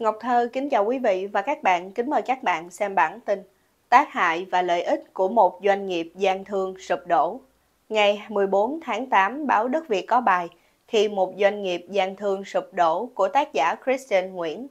Ngọc Thơ kính chào quý vị và các bạn, kính mời các bạn xem bản tin Tác hại và lợi ích của một doanh nghiệp gian thương sụp đổ. Ngày 14 tháng 8, báo Đất Việt có bài Khi một doanh nghiệp gian thương sụp đổ của tác giả Christian Nguyễn.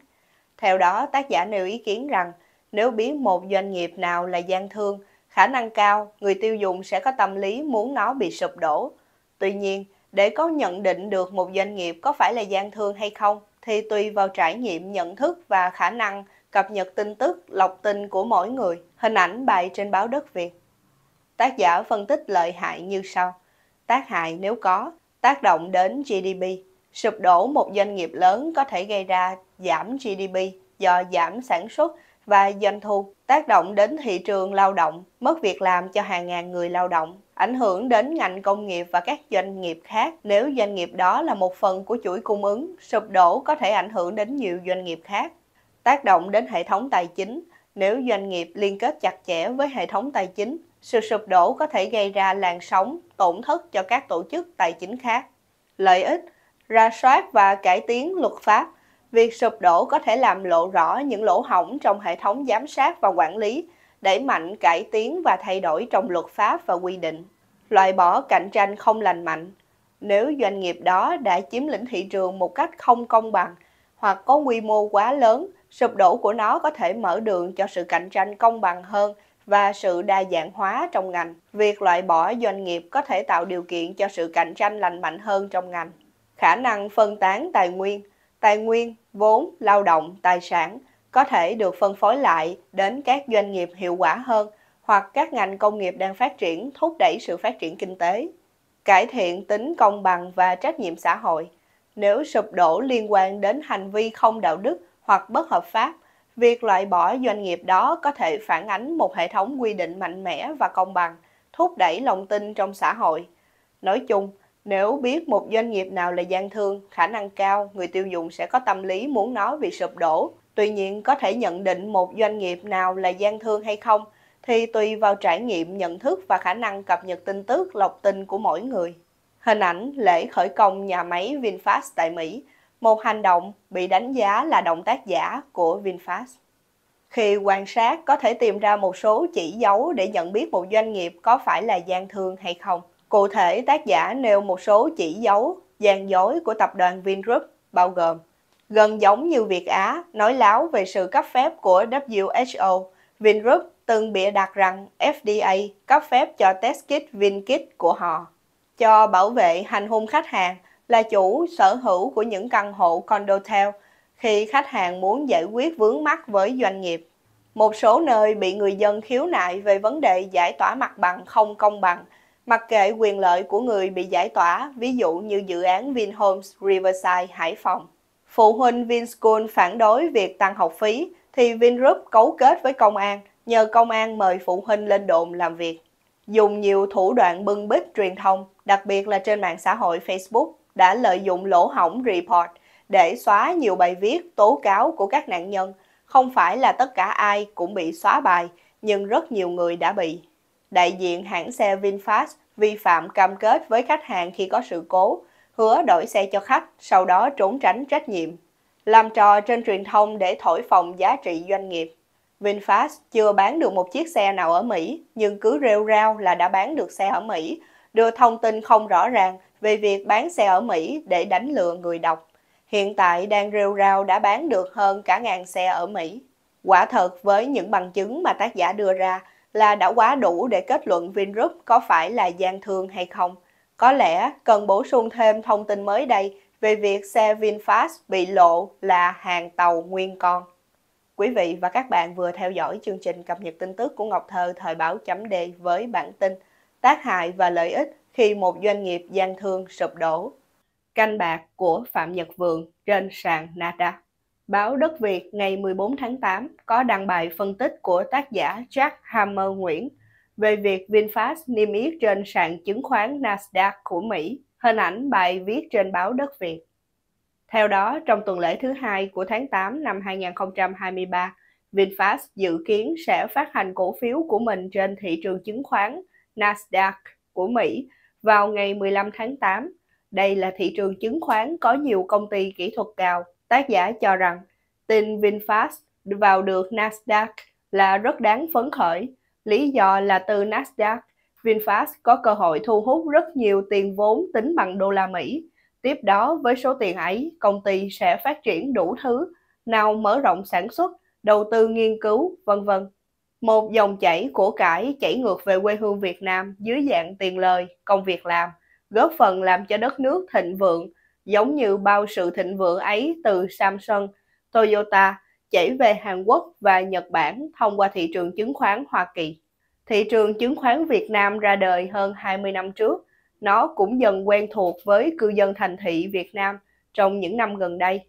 Theo đó, tác giả nêu ý kiến rằng nếu biết một doanh nghiệp nào là gian thương, khả năng cao người tiêu dùng sẽ có tâm lý muốn nó bị sụp đổ. Tuy nhiên, để có nhận định được một doanh nghiệp có phải là gian thương hay không, thì tùy vào trải nghiệm nhận thức và khả năng cập nhật tin tức, lọc tin của mỗi người, hình ảnh bài trên báo đất Việt. Tác giả phân tích lợi hại như sau. Tác hại nếu có, tác động đến GDP. Sụp đổ một doanh nghiệp lớn có thể gây ra giảm GDP do giảm sản xuất và doanh thu tác động đến thị trường lao động, mất việc làm cho hàng ngàn người lao động, ảnh hưởng đến ngành công nghiệp và các doanh nghiệp khác. Nếu doanh nghiệp đó là một phần của chuỗi cung ứng, sụp đổ có thể ảnh hưởng đến nhiều doanh nghiệp khác. Tác động đến hệ thống tài chính, nếu doanh nghiệp liên kết chặt chẽ với hệ thống tài chính, sự sụp đổ có thể gây ra làn sóng tổn thất cho các tổ chức tài chính khác. Lợi ích, ra soát và cải tiến luật pháp Việc sụp đổ có thể làm lộ rõ những lỗ hổng trong hệ thống giám sát và quản lý, đẩy mạnh cải tiến và thay đổi trong luật pháp và quy định, loại bỏ cạnh tranh không lành mạnh. Nếu doanh nghiệp đó đã chiếm lĩnh thị trường một cách không công bằng hoặc có quy mô quá lớn, sụp đổ của nó có thể mở đường cho sự cạnh tranh công bằng hơn và sự đa dạng hóa trong ngành. Việc loại bỏ doanh nghiệp có thể tạo điều kiện cho sự cạnh tranh lành mạnh hơn trong ngành. Khả năng phân tán tài nguyên – tài nguyên, vốn, lao động, tài sản có thể được phân phối lại đến các doanh nghiệp hiệu quả hơn hoặc các ngành công nghiệp đang phát triển thúc đẩy sự phát triển kinh tế, cải thiện tính công bằng và trách nhiệm xã hội. Nếu sụp đổ liên quan đến hành vi không đạo đức hoặc bất hợp pháp, việc loại bỏ doanh nghiệp đó có thể phản ánh một hệ thống quy định mạnh mẽ và công bằng, thúc đẩy lòng tin trong xã hội. Nói chung, nếu biết một doanh nghiệp nào là gian thương, khả năng cao người tiêu dùng sẽ có tâm lý muốn nói vì sụp đổ. Tuy nhiên, có thể nhận định một doanh nghiệp nào là gian thương hay không thì tùy vào trải nghiệm, nhận thức và khả năng cập nhật tin tức, lọc tin của mỗi người. Hình ảnh lễ khởi công nhà máy VinFast tại Mỹ, một hành động bị đánh giá là động tác giả của VinFast. Khi quan sát, có thể tìm ra một số chỉ dấu để nhận biết một doanh nghiệp có phải là gian thương hay không. Cụ thể, tác giả nêu một số chỉ dấu, gian dối của tập đoàn Vingroup bao gồm Gần giống như Việt Á, nói láo về sự cấp phép của WHO, Vingroup từng bịa đặt rằng FDA cấp phép cho test kit VinKit của họ cho bảo vệ hành hung khách hàng là chủ sở hữu của những căn hộ condotel khi khách hàng muốn giải quyết vướng mắc với doanh nghiệp. Một số nơi bị người dân khiếu nại về vấn đề giải tỏa mặt bằng không công bằng mặc kệ quyền lợi của người bị giải tỏa, ví dụ như dự án Vinhomes Riverside Hải Phòng. Phụ huynh Vinschool phản đối việc tăng học phí thì Vingroup cấu kết với công an, nhờ công an mời phụ huynh lên đồn làm việc. Dùng nhiều thủ đoạn bưng bít truyền thông, đặc biệt là trên mạng xã hội Facebook, đã lợi dụng lỗ hỏng report để xóa nhiều bài viết tố cáo của các nạn nhân. Không phải là tất cả ai cũng bị xóa bài, nhưng rất nhiều người đã bị đại diện hãng xe VinFast vi phạm cam kết với khách hàng khi có sự cố, hứa đổi xe cho khách, sau đó trốn tránh trách nhiệm. Làm trò trên truyền thông để thổi phồng giá trị doanh nghiệp. VinFast chưa bán được một chiếc xe nào ở Mỹ, nhưng cứ rêu rao là đã bán được xe ở Mỹ, đưa thông tin không rõ ràng về việc bán xe ở Mỹ để đánh lừa người đọc. Hiện tại đang rêu rao đã bán được hơn cả ngàn xe ở Mỹ. Quả thật với những bằng chứng mà tác giả đưa ra, là đã quá đủ để kết luận Vingroup có phải là gian thương hay không. Có lẽ cần bổ sung thêm thông tin mới đây về việc xe VinFast bị lộ là hàng tàu nguyên con. Quý vị và các bạn vừa theo dõi chương trình cập nhật tin tức của Ngọc Thơ thời báo chấm Đề với bản tin Tác hại và lợi ích khi một doanh nghiệp gian thương sụp đổ. Canh bạc của Phạm Nhật Vượng trên sàn Nasdaq. Báo Đất Việt ngày 14 tháng 8 có đăng bài phân tích của tác giả Jack Hammer Nguyễn về việc VinFast niêm yết trên sàn chứng khoán Nasdaq của Mỹ, hình ảnh bài viết trên báo Đất Việt. Theo đó, trong tuần lễ thứ hai của tháng 8 năm 2023, VinFast dự kiến sẽ phát hành cổ phiếu của mình trên thị trường chứng khoán Nasdaq của Mỹ vào ngày 15 tháng 8. Đây là thị trường chứng khoán có nhiều công ty kỹ thuật cao tác giả cho rằng tin VinFast vào được Nasdaq là rất đáng phấn khởi. Lý do là từ Nasdaq, VinFast có cơ hội thu hút rất nhiều tiền vốn tính bằng đô la Mỹ. Tiếp đó, với số tiền ấy, công ty sẽ phát triển đủ thứ, nào mở rộng sản xuất, đầu tư nghiên cứu, vân vân. Một dòng chảy của cải chảy ngược về quê hương Việt Nam dưới dạng tiền lời, công việc làm, góp phần làm cho đất nước thịnh vượng, giống như bao sự thịnh vượng ấy từ Samsung, Toyota chảy về Hàn Quốc và Nhật Bản thông qua thị trường chứng khoán Hoa Kỳ. Thị trường chứng khoán Việt Nam ra đời hơn 20 năm trước, nó cũng dần quen thuộc với cư dân thành thị Việt Nam trong những năm gần đây.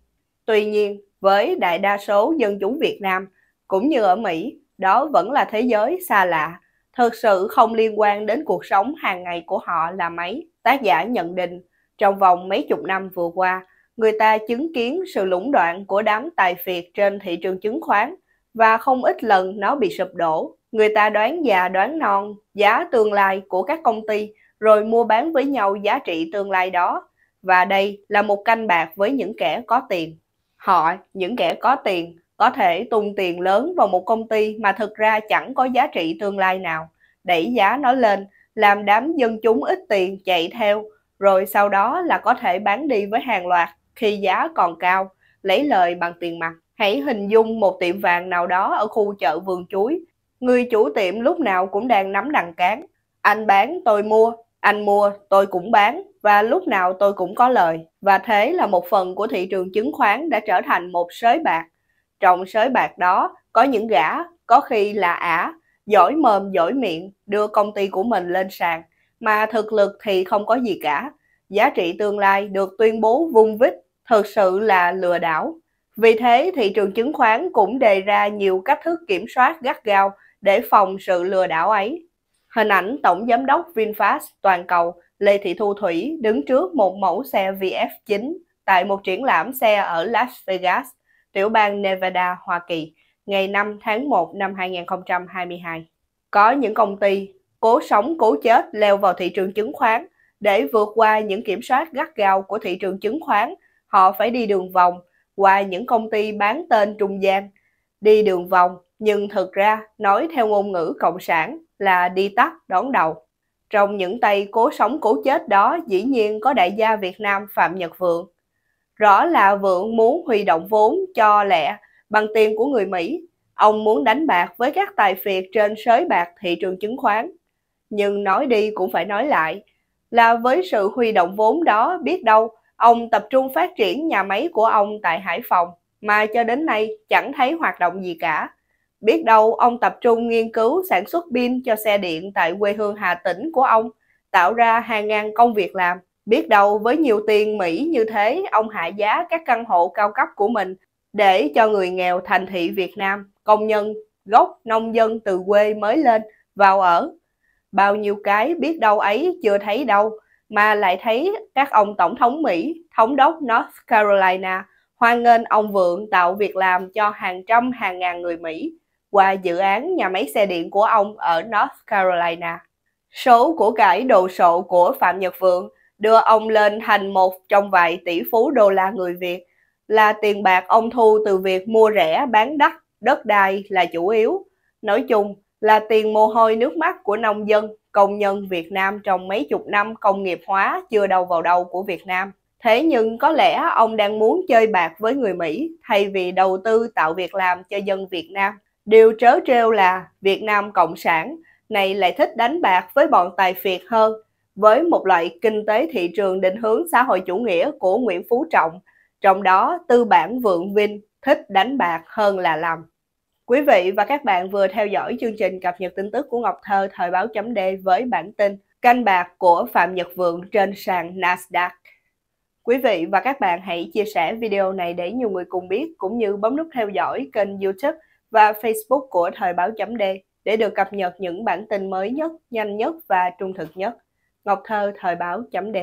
Tuy nhiên, với đại đa số dân chúng Việt Nam, cũng như ở Mỹ, đó vẫn là thế giới xa lạ, thực sự không liên quan đến cuộc sống hàng ngày của họ là mấy. Tác giả nhận định trong vòng mấy chục năm vừa qua, người ta chứng kiến sự lũng đoạn của đám tài phiệt trên thị trường chứng khoán và không ít lần nó bị sụp đổ. Người ta đoán già đoán non giá tương lai của các công ty rồi mua bán với nhau giá trị tương lai đó. Và đây là một canh bạc với những kẻ có tiền. Họ, những kẻ có tiền, có thể tung tiền lớn vào một công ty mà thực ra chẳng có giá trị tương lai nào, đẩy giá nó lên, làm đám dân chúng ít tiền chạy theo rồi sau đó là có thể bán đi với hàng loạt khi giá còn cao, lấy lời bằng tiền mặt. Hãy hình dung một tiệm vàng nào đó ở khu chợ vườn chuối. Người chủ tiệm lúc nào cũng đang nắm đằng cán. Anh bán, tôi mua. Anh mua, tôi cũng bán. Và lúc nào tôi cũng có lời. Và thế là một phần của thị trường chứng khoán đã trở thành một sới bạc. Trong sới bạc đó, có những gã, có khi là ả, giỏi mồm giỏi miệng, đưa công ty của mình lên sàn mà thực lực thì không có gì cả. Giá trị tương lai được tuyên bố vung vít thực sự là lừa đảo. Vì thế, thị trường chứng khoán cũng đề ra nhiều cách thức kiểm soát gắt gao để phòng sự lừa đảo ấy. Hình ảnh Tổng Giám đốc VinFast toàn cầu Lê Thị Thu Thủy đứng trước một mẫu xe VF9 tại một triển lãm xe ở Las Vegas, tiểu bang Nevada, Hoa Kỳ, ngày 5 tháng 1 năm 2022. Có những công ty cố sống cố chết leo vào thị trường chứng khoán. Để vượt qua những kiểm soát gắt gao của thị trường chứng khoán, họ phải đi đường vòng qua những công ty bán tên trung gian. Đi đường vòng nhưng thực ra nói theo ngôn ngữ cộng sản là đi tắt đón đầu. Trong những tay cố sống cố chết đó dĩ nhiên có đại gia Việt Nam Phạm Nhật Vượng. Rõ là Vượng muốn huy động vốn cho lẹ bằng tiền của người Mỹ. Ông muốn đánh bạc với các tài phiệt trên sới bạc thị trường chứng khoán nhưng nói đi cũng phải nói lại là với sự huy động vốn đó biết đâu ông tập trung phát triển nhà máy của ông tại Hải Phòng mà cho đến nay chẳng thấy hoạt động gì cả. Biết đâu ông tập trung nghiên cứu sản xuất pin cho xe điện tại quê hương Hà Tĩnh của ông, tạo ra hàng ngàn công việc làm. Biết đâu với nhiều tiền Mỹ như thế, ông hạ giá các căn hộ cao cấp của mình để cho người nghèo thành thị Việt Nam, công nhân, gốc, nông dân từ quê mới lên vào ở bao nhiêu cái biết đâu ấy chưa thấy đâu mà lại thấy các ông tổng thống Mỹ, thống đốc North Carolina hoan nghênh ông Vượng tạo việc làm cho hàng trăm hàng ngàn người Mỹ qua dự án nhà máy xe điện của ông ở North Carolina. Số của cải đồ sộ của Phạm Nhật Vượng đưa ông lên thành một trong vài tỷ phú đô la người Việt là tiền bạc ông thu từ việc mua rẻ bán đắt, đất đai là chủ yếu. Nói chung, là tiền mồ hôi nước mắt của nông dân, công nhân Việt Nam trong mấy chục năm công nghiệp hóa chưa đâu vào đâu của Việt Nam. Thế nhưng có lẽ ông đang muốn chơi bạc với người Mỹ thay vì đầu tư tạo việc làm cho dân Việt Nam. Điều trớ trêu là Việt Nam Cộng sản này lại thích đánh bạc với bọn tài phiệt hơn với một loại kinh tế thị trường định hướng xã hội chủ nghĩa của Nguyễn Phú Trọng, trong đó tư bản vượng vinh thích đánh bạc hơn là làm. Quý vị và các bạn vừa theo dõi chương trình cập nhật tin tức của Ngọc Thơ thời báo chấm với bản tin canh bạc của Phạm Nhật Vượng trên sàn Nasdaq. Quý vị và các bạn hãy chia sẻ video này để nhiều người cùng biết cũng như bấm nút theo dõi kênh YouTube và Facebook của Thời báo chấm D để được cập nhật những bản tin mới nhất, nhanh nhất và trung thực nhất. Ngọc Thơ Thời báo chấm D